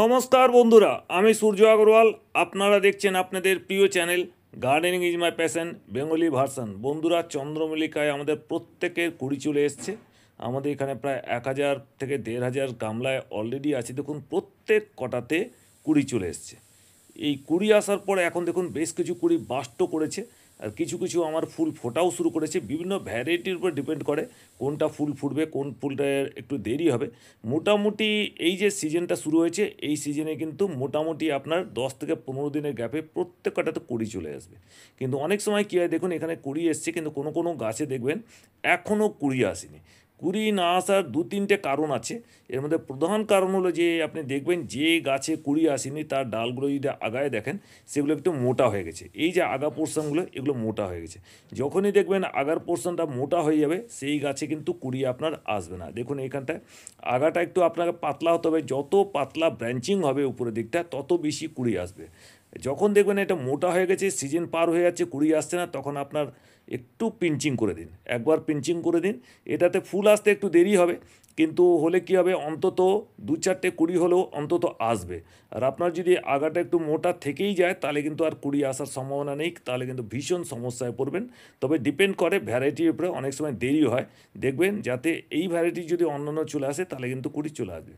নমস্কার বন্ধুরা আমি সূর্য আগরওয়াল আপনারা দেখছেন আপনাদের প্রিয় channel gardening is my passion Bengali version বন্ধুরা চন্দ্রমল্লিকায় আমাদের প্রত্যেকের কুড়ি চলে এসছে আমাদের এখানে প্রায় এক হাজার থেকে দেড় হাজার গামলায় অলরেডি আছে দেখুন প্রত্যেক কটাতে কুড়ি চলে এসছে এই কুড়ি আসার পর এখন দেখুন বেশ কিছু কুড়ি বাষ্ট করেছে আর কিছু কিছু আমার ফুল ফোটাও শুরু করেছে বিভিন্ন ভ্যারাইটির উপর ডিপেন্ড করে কোনটা ফুল ফুটবে কোন ফুলটা একটু দেরি হবে মোটামুটি এই যে সিজনটা শুরু হয়েছে এই সিজনে কিন্তু মোটামুটি আপনার দশ থেকে পনেরো দিনের গ্যাপে প্রত্যেকটাতে কুড়ি চলে আসবে কিন্তু অনেক সময় কী হয় দেখুন এখানে কুড়ি এসছে কিন্তু কোনো কোনো গাছে দেখবেন এখনও কুড়ি আসেনি কুড়ি না আসার দু তিনটে কারণ আছে এর মধ্যে প্রধান কারণ হলো যে আপনি দেখবেন যে গাছে কুড়ি আসেনি তার ডালগুলো যদি আগায় দেখেন সেগুলো একটু মোটা হয়ে গেছে এই যে আগা পোর্শনগুলো এগুলো মোটা হয়ে গেছে যখনই দেখবেন আগার পোর্শনটা মোটা হয়ে যাবে সেই গাছে কিন্তু কুড়ি আপনার আসবে না দেখুন এখানটায় আগাটা একটু আপনাকে পাতলা হতে হবে যত পাতলা ব্রাঞ্চিং হবে উপরের দিকটা তত বেশি কুড়ি আসবে যখন দেখবেন এটা মোটা হয়ে গেছে সিজন পার হয়ে যাচ্ছে কুড়ি আসছে না তখন আপনার একটু পিঞ্চিং করে দিন একবার পিঞ্চিং করে দিন এটাতে ফুল আসতে একটু দেরি হবে কিন্তু হলে কি হবে অন্তত দু চারটে কুড়ি হলেও অন্তত আসবে আর আপনার যদি আগাটা একটু মোটা থেকেই যায় তাহলে কিন্তু আর কুড়ি আসার সম্ভাবনা নেই তাহলে কিন্তু ভীষণ সমস্যায় পড়বেন তবে ডিপেন্ড করে ভ্যারাইটির উপরে অনেক সময় দেরি হয় দেখবেন যাতে এই ভ্যারাইটি যদি অন্যান্য চলে আসে তাহলে কিন্তু কুড়ি চলে আসবে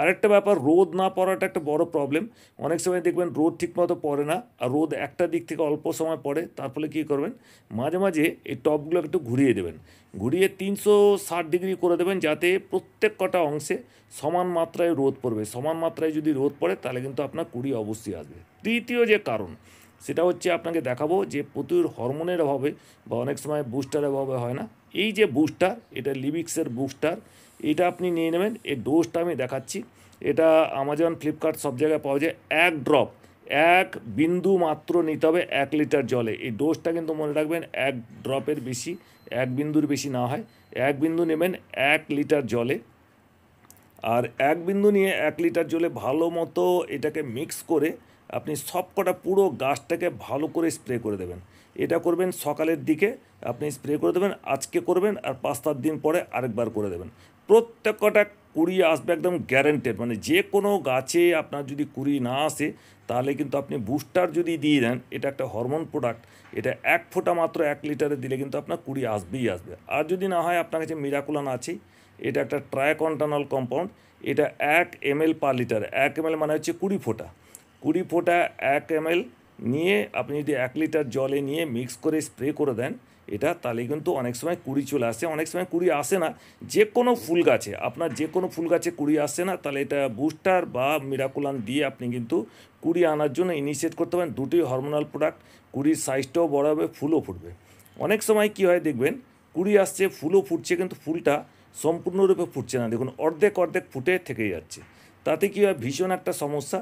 আরেকটা ব্যাপার রোদ না পড়াটা একটা বড় প্রবলেম অনেক সময় দেখবেন রোদ ঠিকমতো পড়ে না আর রোদ একটা দিক থেকে অল্প সময় পড়ে তার ফলে কী করবেন মাঝে মাঝে এই টপগুলো একটু ঘুরিয়ে দেবেন ঘুরিয়ে তিনশো ষাট ডিগ্রি করে দেবেন যাতে প্রত্যেক কটা অংশে সমান মাত্রায় রোদ পড়বে সমান মাত্রায় যদি রোদ পড়ে তাহলে কিন্তু আপনার কুড়ি অবশ্যই আসবে তৃতীয় যে কারণ সেটা হচ্ছে আপনাকে দেখাবো যে প্রচুর হরমোনের অভাবে বা অনেক সময় বুস্টার অভাবে হয় না এই যে বুস্টার এটা লিবিক্সের বুস্টার এটা আপনি নিয়ে নেবেন এই ডোজটা আমি দেখাচ্ছি এটা আমাজন ফ্লিপকার্ট সব জায়গায় পাওয়া যায় এক ড্রপ এক বিন্দু মাত্র নিতে হবে এক লিটার জলে এই ডোজটা কিন্তু মনে রাখবেন এক ড্রপের বেশি এক বিন্দুর বেশি না হয় এক বিন্দু নেবেন এক লিটার জলে আর এক বিন্দু নিয়ে এক লিটার জলে ভালো মতো এটাকে মিক্স করে আপনি সবকটা পুরো গাছটাকে ভালো করে স্প্রে করে দেবেন এটা করবেন সকালের দিকে আপনি স্প্রে করে দেবেন আজকে করবেন আর পাঁচ সাত দিন পরে আরেকবার করে দেবেন প্রত্যেকটা কুড়ি আসবে একদম গ্যারেন্টেড মানে যে কোনো গাছে আপনার যদি কুড়ি না আসে তাহলে কিন্তু আপনি বুস্টার যদি দিয়ে দেন এটা একটা হরমোন প্রোডাক্ট এটা এক ফোঁটা মাত্র এক লিটারে দিলে কিন্তু আপনার কুড়ি আসবেই আসবে আর যদি না হয় আপনার কাছে মিরাকুলান আছে এটা একটা ট্রায়াকন্টানল কম্পাউন্ড এটা এক এম এল পার লিটার এক এম মানে হচ্ছে কুড়ি ফোঁটা কুড়ি ফোঁটা এক এম নিয়ে আপনি যদি এক লিটার জলে নিয়ে মিক্স করে স্প্রে করে দেন এটা তাহলে কিন্তু অনেক সময় কুড়ি চলে আসে অনেক সময় কুড়ি আসে না যে কোনো ফুল গাছে আপনার যে কোনো ফুল গাছে কুড়ি আসে না তাহলে এটা বুস্টার বা মিরাকুলান দিয়ে আপনি কিন্তু কুড়ি আনার জন্য ইনিশিয়েট করতে পারেন দুটি হরমোনাল প্রোডাক্ট কুড়ির সাইজটাও বড় হবে ফুলও ফুটবে অনেক সময় কী হয় দেখবেন কুড়ি আসছে ফুলও ফুটছে কিন্তু ফুলটা সম্পূর্ণরূপে ফুটছে না দেখুন অর্ধেক অর্ধেক ফুটে থেকে যাচ্ছে তাতে কী হয় ভীষণ একটা সমস্যা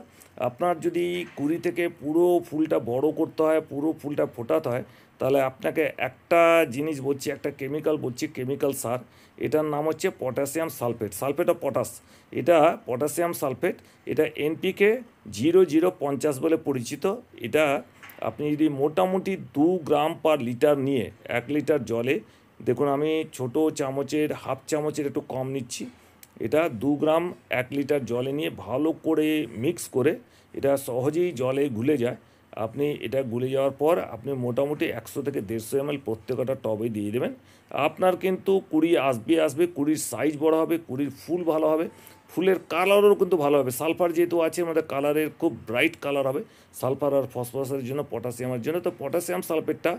আপনার যদি কুড়ি থেকে পুরো ফুলটা বড় করতে হয় পুরো ফুলটা ফোটাতে হয় তাহলে আপনাকে একটা জিনিস বলছি একটা কেমিক্যাল বলছি কেমিক্যাল সার এটার নাম হচ্ছে potassium sulphate sulphate of potash এটা পটাশিয়াম সালফেট এটা এনপিকে জিরো জিরো পঞ্চাশ বলে পরিচিত এটা আপনি যদি মোটামুটি দু গ্রাম পার লিটার নিয়ে এক লিটার জলে দেখুন আমি ছোট চামচের হাফ চামচের একটু কম নিচ্ছি এটা দু গ্রাম এক লিটার জলে নিয়ে ভালো করে মিক্স করে এটা সহজেই জলে গুলে যায় আপনি এটা গুলে যাওয়ার পর আপনি মোটামুটি একশো থেকে দেড়শো এম এল প্রত্যেকটা টবে দিয়ে দেবেন আপনার কিন্তু কুড়ি আসবে আসবে কুড়ির সাইজ বড় হবে কুড়ির ফুল ভালো হবে ফুলের কালারও কিন্তু ভালো হবে সালফার যেহেতু আছে আমাদের কালারের খুব ব্রাইট কালার হবে সালফার আর ফসফরাসের জন্য পটাশিয়ামের জন্য তো পটাশিয়াম সালফেটটা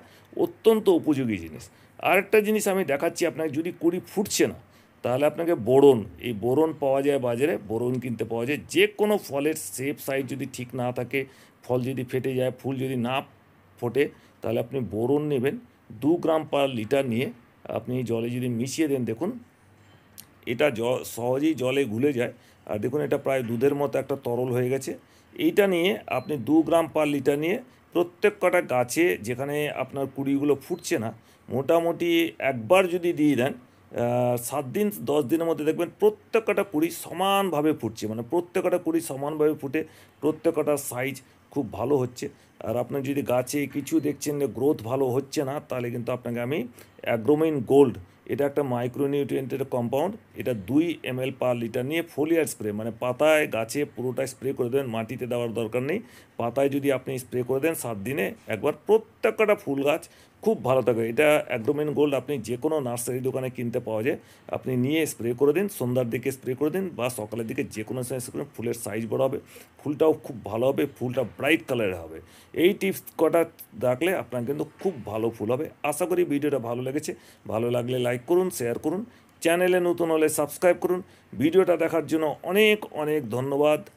অত্যন্ত উপযোগী জিনিস আরেকটা জিনিস আমি দেখাচ্ছি আপনাকে যদি কুড়ি ফুটছে না তাহলে আপনাকে বোরন এই বোরন পাওয়া যায় বাজারে বোরন কিনতে পাওয়া যায় যে কোনো ফলের সেফ সাইজ যদি ঠিক না থাকে ফল যদি ফেটে যায় ফুল যদি না ফোটে তাহলে আপনি বোরন নেবেন দু গ্রাম পার লিটার নিয়ে আপনি জলে যদি মিশিয়ে দেন দেখুন এটা জ সহজেই জলে গুলে যায় আর দেখুন এটা প্রায় দুধের মতো একটা তরল হয়ে গেছে এইটা নিয়ে আপনি দু গ্রাম পার লিটার নিয়ে প্রত্যেক কটা গাছে যেখানে আপনার কুড়িগুলো ফুটছে না মোটামুটি একবার যদি দিয়ে দেন সাত দিন দশ দিনের মধ্যে দেখবেন প্রত্যেকটা পুরী সমানভাবে ফুটছে মানে প্রত্যেকটা পুরী সমানভাবে ফুটে প্রত্যেকটা সাইজ খুব ভালো হচ্ছে আর আপনি যদি গাছে কিছু দেখছেন যে গ্রোথ ভালো হচ্ছে না তাহলে কিন্তু আপনাকে আমি অ্যাগ্রোমিন গোল্ড এটা একটা মাইক্রোনিউট্রিয়েন্টের কম্পাউন্ড এটা দুই এম এল পার লিটার নিয়ে ফোলিয়ার স্প্রে মানে পাতায় গাছে পুরোটা স্প্রে করে দেবেন মাটিতে দেওয়ার দরকার নেই পাতায় যদি আপনি স্প্রে করে দেন সাত দিনে একবার প্রত্যেকটা ফুল গাছ খুব ভালো থাকবে এটা অ্যাগ্রোমেন গোল্ড আপনি যে কোনো নার্সারি দোকানে কিনতে পাওয়া যায় আপনি নিয়ে স্প্রে করে দিন সন্ধ্যার দিকে স্প্রে করে দিন বা সকালের দিকে যে কোনো সময় স্প্রে ফুলের সাইজ বড় হবে ফুলটাও খুব ভালো হবে ফুলটা ব্রাইট কালারের হবে এই টিপস কটা রাখলে আপনার কিন্তু খুব ভালো ফুল হবে আশা করি ভিডিওটা ভালো লেগেছে ভালো লাগলে লাইক করুন শেয়ার করুন চ্যানেলে নতুন হলে সাবস্ক্রাইব করুন ভিডিওটা দেখার জন্য অনেক অনেক ধন্যবাদ